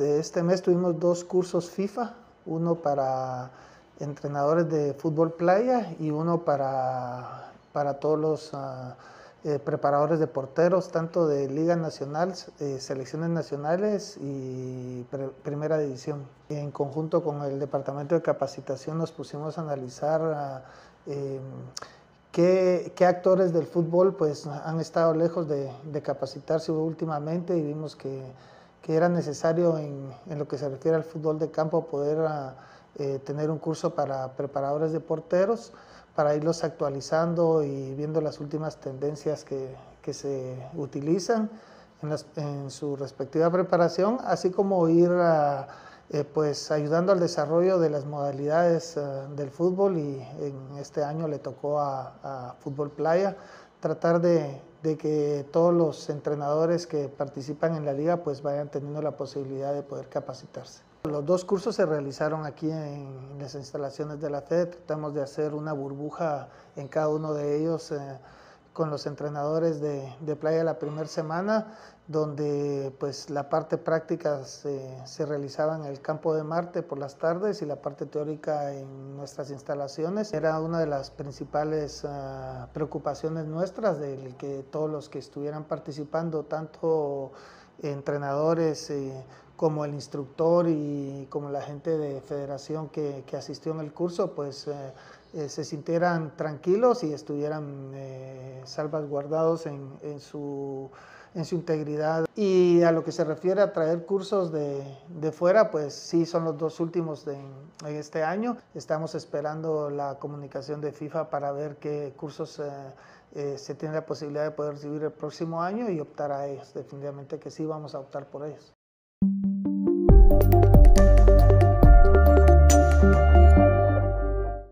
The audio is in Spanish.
este mes tuvimos dos cursos FIFA, uno para entrenadores de fútbol playa y uno para, para todos los ah, eh, preparadores de porteros, tanto de Liga Nacional, eh, selecciones nacionales y primera división. En conjunto con el Departamento de Capacitación nos pusimos a analizar ah, em, qué, actores del fútbol pues, han estado lejos de capacitarse últimamente y vimos que que era necesario en, lo que se refiere al fútbol de campo poder ah, eh, tener un curso para preparadores de porteros, para irlos actualizando y viendo las últimas tendencias que, se utilizan en, su respectiva preparación, así como ir ah, eh, pues ayudando al desarrollo de las modalidades ah, del fútbol y en este año le tocó a, a fútbol playa, tratar de, que todos los entrenadores que participan en la liga pues vayan teniendo la posibilidad de poder capacitarse. Los dos cursos se realizaron aquí en las instalaciones de la FED, tratamos de hacer una burbuja en cada uno de ellos. Eh, con los entrenadores de, playa la primera semana, donde pues la parte práctica se, se, realizaba en el campo de Marte por las tardes y la parte teórica en nuestras instalaciones. Era una de las principales ah, preocupaciones nuestras de que todos los que estuvieran participando, tanto entrenadores eh, como el instructor y como la gente de federación que, asistió en el curso, pues... Eh, eh, se sintieran tranquilos y estuvieran eh, salvaguardados en, su, integridad. Y a lo que se refiere a traer cursos de, fuera, pues sí, son los dos últimos de, este año. Estamos esperando la comunicación de FIFA para ver qué cursos eh, se tiene la posibilidad de poder recibir el próximo año y optar a ellos. Definitivamente que sí, vamos a optar por ellos.